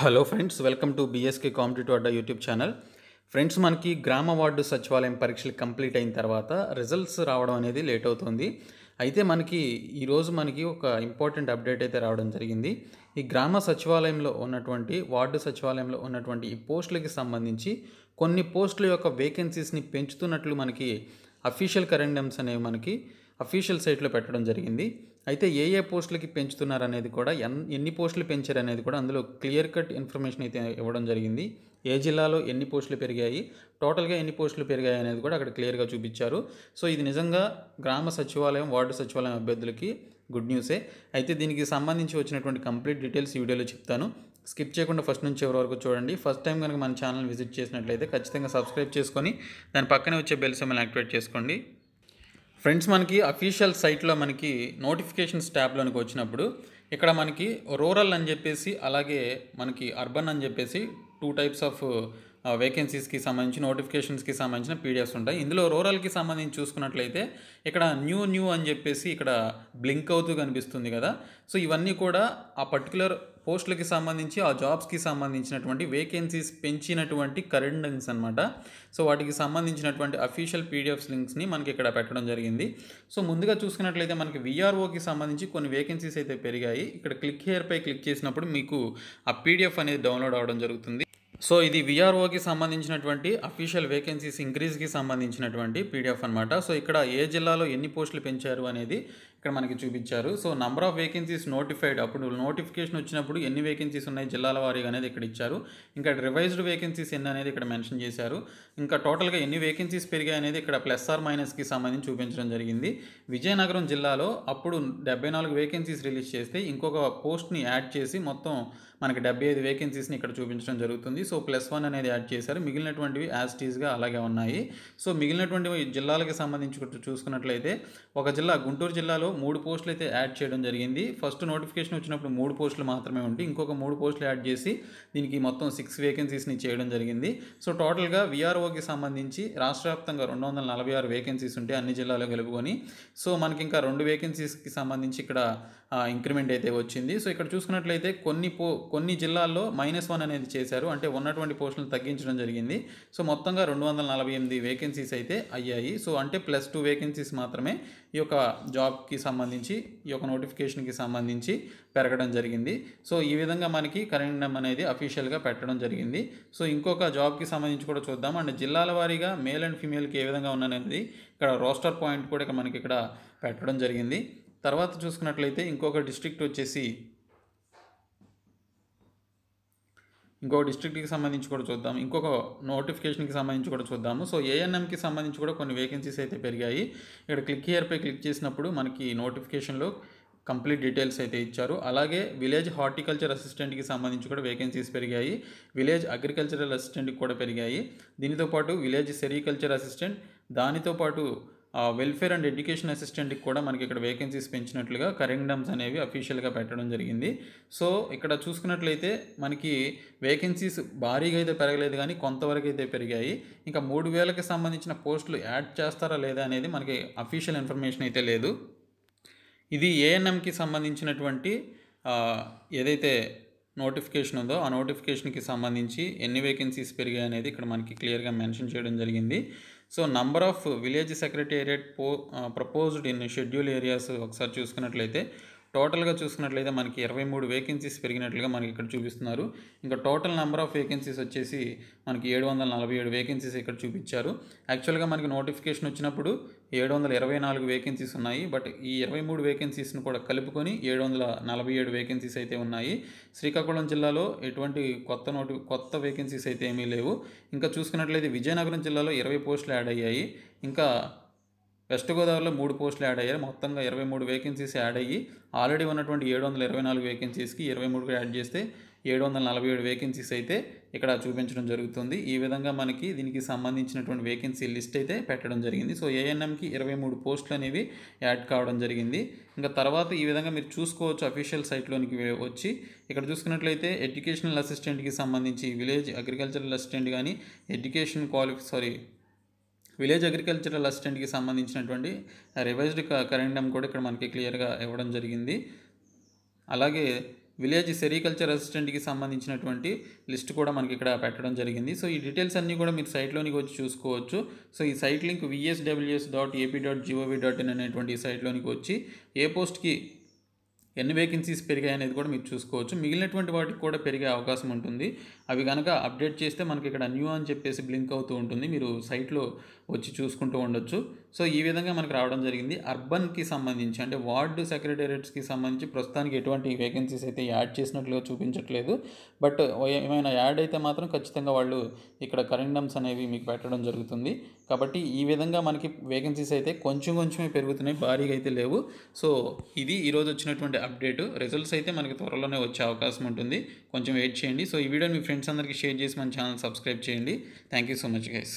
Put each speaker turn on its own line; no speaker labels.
hello friends welcome to BSK competitive Adda YouTube channel friends మనకి గ్రామ ward సచివాలయం పరీక్షలు కంప్లీట్ అయిన తర్వాత రిజల్ట్స్ రావడం అనేది లేట్ అవుతుంది అయితే మనకి ఈరోజు మనకి ఒక ఇంపార్టెంట్ అప్డేట్ అయితే రావడం జరిగింది ఈ గ్రామ సచివాలయంలో ఉన్నటువంటి వార్డు సచివాలయంలో ఉన్నటువంటి ఈ పోస్టులకి సంబంధించి కొన్ని పోస్టుల యొక్క వేకెన్సీస్ని పెంచుతున్నట్లు మనకి అఫీషియల్ కరెండమ్స్ అనేవి మనకి అఫీషియల్ సైట్లో పెట్టడం జరిగింది అయితే ఏ ఏ పోస్టులకి పెంచుతున్నారు అనేది కూడా ఎన్ ఎన్ని పోస్టులు పెంచారు అనేది కూడా అందులో క్లియర్ కట్ ఇన్ఫర్మేషన్ అయితే ఇవ్వడం జరిగింది ఏ జిల్లాలో ఎన్ని పోస్టులు పెరిగాయి టోటల్గా ఎన్ని పోస్టులు పెరిగాయి అనేది కూడా అక్కడ క్లియర్గా చూపించారు సో ఇది నిజంగా గ్రామ సచివాలయం వార్డు సచివాలయం అభ్యర్థులకి గుడ్ న్యూసే అయితే దీనికి సంబంధించి వచ్చినటువంటి కంప్లీట్ డీటెయిల్స్ వీడియోలో చెప్తాను స్కిప్ చేయకుండా ఫస్ట్ నుంచి ఎవరి వరకు చూడండి ఫస్ట్ టైం కనుక మన ఛానల్ విజిట్ చేసినట్లయితే ఖచ్చితంగా సబ్స్క్రైబ్ చేసుకొని దాని పక్కనే వచ్చే బెల్ సెమ్మల్ని యాక్టివేట్ చేసుకోండి ఫ్రెండ్స్ మనకి అఫీషియల్ సైట్లో మనకి నోటిఫికేషన్స్ ట్యాబ్లోనికి వచ్చినప్పుడు ఇక్కడ మనకి రూరల్ అని చెప్పేసి అలాగే మనకి అర్బన్ అని చెప్పేసి టూ టైప్స్ ఆఫ్ వేకెన్సీస్కి సంబంధించి నోటిఫికేషన్స్కి సంబంధించిన పీడిఎఫ్స్ ఉంటాయి ఇందులో రూరల్కి సంబంధించి చూసుకున్నట్లయితే ఇక్కడ న్యూ న్యూ అని చెప్పేసి ఇక్కడ బ్లింక్ అవుతూ కనిపిస్తుంది కదా సో ఇవన్నీ కూడా ఆ పర్టికులర్ పోస్టులకి సంబంధించి ఆ జాబ్స్కి సంబంధించినటువంటి వేకెన్సీస్ పెంచినటువంటి లింక్స్ అనమాట సో వాటికి సంబంధించినటువంటి అఫీషియల్ పీడిఎఫ్స్ లింక్స్ని మనకి ఇక్కడ పెట్టడం జరిగింది సో ముందుగా చూసుకున్నట్లయితే మనకి విఆర్ఓకి సంబంధించి కొన్ని వేకెన్సీస్ అయితే పెరిగాయి ఇక్కడ క్లిక్ హెయిర్ పై క్లిక్ చేసినప్పుడు మీకు ఆ పీడిఎఫ్ అనేది డౌన్లోడ్ అవ్వడం జరుగుతుంది సో ఇది విఆర్ఓకి సంబంధించినటువంటి అఫీషియల్ వేకెన్సీస్ ఇంక్రీజ్కి సంబంధించినటువంటి పీడిఎఫ్ అనమాట సో ఇక్కడ ఏ జిల్లాలో ఎన్ని పోస్టులు పెంచారు అనేది ఇక్కడ మనకి చూపించారు so number of vacancies notified అప్పుడు నోటిఫికేషన్ వచ్చినప్పుడు ఎన్ని వేకెన్సీస్ ఉన్నాయి జిల్లాల వారీగా అనేది ఇక్కడ ఇచ్చారు ఇంకా రివైజ్డ్ వేకెన్సీస్ ఎన్ని అనేది ఇక్కడ మెన్షన్ చేశారు ఇంకా టోటల్గా ఎన్ని వేకెన్సీస్ పెరిగాయి అనేది ఇక్కడ ప్లస్ ఆర్ మైనస్కి సంబంధించి చూపించడం జరిగింది విజయనగరం జిల్లాలో అప్పుడు డెబ్బై నాలుగు వేకెన్సీస్ రిలీజ్ చేస్తే ఇంకొక పోస్ట్ని యాడ్ చేసి మొత్తం మనకి డెబ్బై ఐదు వేకెన్సీస్ని ఇక్కడ చూపించడం జరుగుతుంది సో ప్లస్ వన్ అనేది యాడ్ చేశారు మిగిలినటువంటివి యాజ్ టీజ్గా అలాగే ఉన్నాయి సో మిగిలినటువంటి జిల్లాలకి సంబంధించి చూసుకున్నట్లయితే ఒక జిల్లా గుంటూరు జిల్లాలో మూడు పోస్టులు అయితే యాడ్ చేయడం జరిగింది ఫస్ట్ నోటిఫికేషన్ వచ్చినప్పుడు మూడు పోస్టులు మాత్రమే ఉండి ఇంకొక మూడు పోస్టులు యాడ్ చేసి దీనికి మొత్తం సిక్స్ వేకెన్సీస్ని చేయడం జరిగింది సో టోటల్గా విఆర్ఓకి సంబంధించి రాష్ట్ర వ్యాప్తంగా రెండు వందల నలభై ఆరు వేకెన్సీస్ ఉంటే అన్ని జిల్లాలో కలుపుకొని సో మనకి ఇంకా రెండు వేకెన్సీస్కి సంబంధించి ఇక్కడ ఇంక్రిమెంట్ అయితే వచ్చింది సో ఇక్కడ చూసుకున్నట్లయితే కొన్ని పో కొన్ని జిల్లాల్లో మైనస్ వన్ అనేది చేశారు అంటే ఉన్నటువంటి పోస్టులను తగ్గించడం జరిగింది సో మొత్తంగా రెండు వందల నలభై ఎనిమిది వేకెన్సీస్ అయితే అయ్యాయి సో అంటే ప్లస్ టూ వేకెన్సీస్ మాత్రమే ఈ యొక్క జాబ్కి సంబంధించి ఈ యొక్క నోటిఫికేషన్కి సంబంధించి పెరగడం జరిగింది సో ఈ విధంగా మనకి నెంబర్ అనేది అఫీషియల్గా పెట్టడం జరిగింది సో ఇంకొక జాబ్కి సంబంధించి కూడా చూద్దాం అండ్ జిల్లాల వారీగా మేల్ అండ్ ఫీమేల్కి ఏ విధంగా ఉన్నాననేది ఇక్కడ రోస్టర్ పాయింట్ కూడా ఇక్కడ మనకి ఇక్కడ పెట్టడం జరిగింది తర్వాత చూసుకున్నట్లయితే ఇంకొక డిస్ట్రిక్ట్ వచ్చేసి ఇంకో డిస్ట్రిక్ట్కి సంబంధించి కూడా చూద్దాం ఇంకొక నోటిఫికేషన్కి సంబంధించి కూడా చూద్దాము సో ఏఎన్ఎంకి సంబంధించి కూడా కొన్ని వేకెన్సీస్ అయితే పెరిగాయి ఇక్కడ క్లిక్ హియర్పై క్లిక్ చేసినప్పుడు మనకి నోటిఫికేషన్లో కంప్లీట్ డీటెయిల్స్ అయితే ఇచ్చారు అలాగే విలేజ్ హార్టికల్చర్ అసిస్టెంట్కి సంబంధించి కూడా వేకెన్సీస్ పెరిగాయి విలేజ్ అగ్రికల్చరల్ అసిస్టెంట్కి కూడా పెరిగాయి దీనితో పాటు విలేజ్ సెరికల్చర్ అసిస్టెంట్ దానితో పాటు వెల్ఫేర్ అండ్ ఎడ్యుకేషన్ అసిస్టెంట్కి కూడా మనకి ఇక్కడ వేకెన్సీస్ పెంచినట్లుగా కరింగ్డమ్స్ అనేవి అఫీషియల్గా పెట్టడం జరిగింది సో ఇక్కడ చూసుకున్నట్లయితే మనకి వేకెన్సీస్ భారీగా అయితే పెరగలేదు కానీ కొంతవరకు అయితే పెరిగాయి ఇంకా మూడు వేలకు సంబంధించిన పోస్టులు యాడ్ చేస్తారా లేదా అనేది మనకి అఫీషియల్ ఇన్ఫర్మేషన్ అయితే లేదు ఇది ఏఎన్ఎంకి సంబంధించినటువంటి ఏదైతే నోటిఫికేషన్ ఉందో ఆ నోటిఫికేషన్కి సంబంధించి ఎన్ని వేకెన్సీస్ పెరిగాయి అనేది ఇక్కడ మనకి క్లియర్గా మెన్షన్ చేయడం జరిగింది so number of village secretariat పో ప్రపోజ్డ్ ఇన్ షెడ్యూల్ ఏరియాస్ ఒకసారి చూసుకున్నట్లయితే టోటల్గా చూసుకున్నట్లయితే మనకి ఇరవై మూడు వేకెన్సీస్ పెరిగినట్లుగా మనకి ఇక్కడ చూపిస్తున్నారు ఇంకా టోటల్ నెంబర్ ఆఫ్ వేకెన్సీస్ వచ్చేసి మనకి ఏడు వందల నలభై ఏడు వేకెన్సీస్ ఇక్కడ చూపించారు యాక్చువల్గా మనకి నోటిఫికేషన్ వచ్చినప్పుడు ఏడు వందల ఇరవై నాలుగు వేకెన్సీస్ ఉన్నాయి బట్ ఈ ఇరవై మూడు వేకెన్సీస్ను కూడా కలుపుకొని ఏడు వందల నలభై ఏడు వేకెన్సీస్ అయితే ఉన్నాయి శ్రీకాకుళం జిల్లాలో ఎటువంటి కొత్త నోటి కొత్త వేకెన్సీస్ అయితే ఏమీ లేవు ఇంకా చూసుకున్నట్లయితే విజయనగరం జిల్లాలో ఇరవై పోస్టులు యాడ్ అయ్యాయి ఇంకా వెస్ట్ గోదావరిలో మూడు పోస్టులు యాడ్ అయ్యాయి మొత్తంగా ఇరవై మూడు వేకెన్సీస్ యాడ్ అయ్యి ఆల్రెడీ ఉన్నటువంటి ఏడు వందల ఇరవై నాలుగు వేకెన్సీస్కి ఇరవై మూడు యాడ్ చేస్తే ఏడు వందల నలభై ఏడు వేకెన్సీస్ అయితే ఇక్కడ చూపించడం జరుగుతుంది ఈ విధంగా మనకి దీనికి సంబంధించినటువంటి వేకెన్సీ లిస్ట్ అయితే పెట్టడం జరిగింది సో ఏఎన్ఎంకి ఇరవై మూడు పోస్టులు అనేవి యాడ్ కావడం జరిగింది ఇంకా తర్వాత ఈ విధంగా మీరు చూసుకోవచ్చు అఫీషియల్ సైట్లోనికి వచ్చి ఇక్కడ చూసుకున్నట్లయితే ఎడ్యుకేషనల్ అసిస్టెంట్కి సంబంధించి విలేజ్ అగ్రికల్చరల్ అసిస్టెంట్ కానీ education qualify sorry village agricultural అసిస్టెంట్కి సంబంధించినటువంటి రివైజ్డ్ కరెండం కూడా ఇక్కడ మనకి క్లియర్గా ఇవ్వడం జరిగింది అలాగే విలేజ్ సెరికల్చర్ అసిస్టెంట్కి సంబంధించినటువంటి లిస్ట్ కూడా మనకి ఇక్కడ పెట్టడం జరిగింది సో ఈ డీటెయిల్స్ అన్నీ కూడా మీరు సైట్లోనికి వచ్చి చూసుకోవచ్చు సో ఈ site link VSWS dot AP dot GOV dot in అనేటువంటి సైట్లోనికి వచ్చి ఏ పోస్ట్కి ఎన్ని వేకెన్సీస్ పెరిగాయి అనేది కూడా మీరు చూసుకోవచ్చు మిగిలినటువంటి వాటికి కూడా పెరిగే అవకాశం ఉంటుంది అవి కనుక అప్డేట్ చేస్తే మనకి ఇక్కడ న్యూ అని చెప్పేసి బ్లింక్ అవుతూ ఉంటుంది మీరు సైట్లో వచ్చి చూసుకుంటూ ఉండొచ్చు సో ఈ విధంగా మనకు రావడం జరిగింది అర్బన్కి సంబంధించి అంటే వార్డు సెక్రటేరియట్స్కి సంబంధించి ప్రస్తుతానికి ఎటువంటి వేకెన్సీస్ అయితే యాడ్ చేసినట్లుగా చూపించట్లేదు బట్ ఏమైనా యాడ్ అయితే మాత్రం ఖచ్చితంగా వాళ్ళు ఇక్కడ కరెండమ్స్ అనేవి మీకు పెట్టడం జరుగుతుంది కాబట్టి ఈ విధంగా మనకి వేకెన్సీస్ అయితే కొంచెం కొంచెమే పెరుగుతున్నాయి భారీగా అయితే లేవు సో ఇది ఈరోజు వచ్చినటువంటి అప్డేటు రిజల్ట్స్ అయితే మనకి త్వరలోనే వచ్చే అవకాశం ఉంటుంది కొంచెం వెయిట్ చేయండి సో ఈ వీడియో మీ ఫ్రెండ్స్ ఫ్రెండ్స్ అందరికీ షేర్ చేసి మన ఛానల్ సబ్స్క్రైబ్ చేయండి thank you so much guys